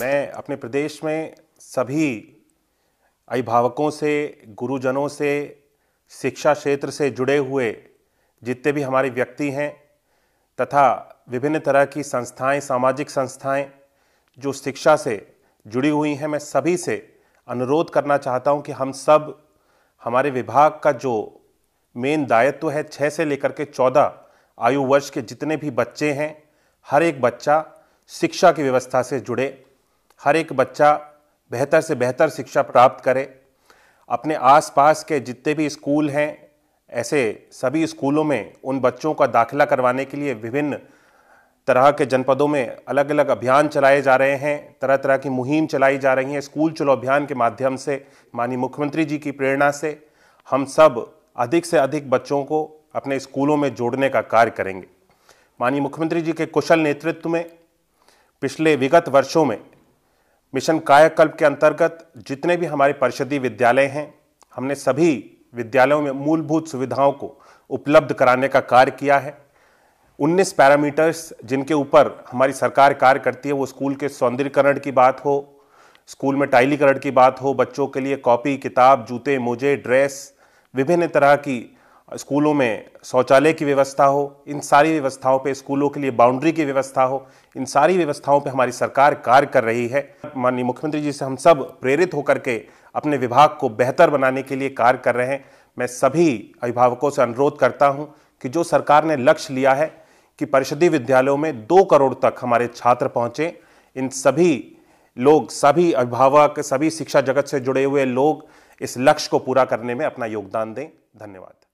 मैं अपने प्रदेश में सभी अभिभावकों से गुरुजनों से शिक्षा क्षेत्र से जुड़े हुए जितने भी हमारे व्यक्ति हैं तथा विभिन्न तरह की संस्थाएं सामाजिक संस्थाएं जो शिक्षा से जुड़ी हुई हैं मैं सभी से अनुरोध करना चाहता हूं कि हम सब हमारे विभाग का जो मेन दायित्व तो है छः से लेकर के चौदह आयु वर्ष के जितने भी बच्चे हैं हर एक बच्चा शिक्षा की व्यवस्था से जुड़े हर एक बच्चा बेहतर से बेहतर शिक्षा प्राप्त करे अपने आसपास के जितने भी स्कूल हैं ऐसे सभी स्कूलों में उन बच्चों का दाखिला करवाने के लिए विभिन्न तरह के जनपदों में अलग अलग अभियान चलाए जा रहे हैं तरह तरह की मुहिम चलाई जा रही हैं स्कूल चलो अभियान के माध्यम से माननीय मुख्यमंत्री जी की प्रेरणा से हम सब अधिक से अधिक बच्चों को अपने स्कूलों में जोड़ने का कार्य करेंगे माननीय मुख्यमंत्री जी के कुशल नेतृत्व में पिछले विगत वर्षों में मिशन कायाकल्प के अंतर्गत जितने भी हमारे परिषदीय विद्यालय हैं हमने सभी विद्यालयों में मूलभूत सुविधाओं को उपलब्ध कराने का कार्य किया है 19 पैरामीटर्स जिनके ऊपर हमारी सरकार कार्य करती है वो स्कूल के सौंदर्यकरण की बात हो स्कूल में टाइलीकरण की बात हो बच्चों के लिए कॉपी किताब जूते मोजे ड्रेस विभिन्न तरह की स्कूलों में शौचालय की व्यवस्था हो इन सारी व्यवस्थाओं पे स्कूलों के लिए बाउंड्री की व्यवस्था हो इन सारी व्यवस्थाओं पे हमारी सरकार कार्य कर रही है माननीय मुख्यमंत्री जी से हम सब प्रेरित होकर के अपने विभाग को बेहतर बनाने के लिए कार्य कर रहे हैं मैं सभी अभिभावकों से अनुरोध करता हूँ कि जो सरकार ने लक्ष्य लिया है कि परिषदीय विद्यालयों में दो करोड़ तक हमारे छात्र पहुँचें इन सभी लोग सभी अभिभावक सभी शिक्षा जगत से जुड़े हुए लोग इस लक्ष्य को पूरा करने में अपना योगदान दें धन्यवाद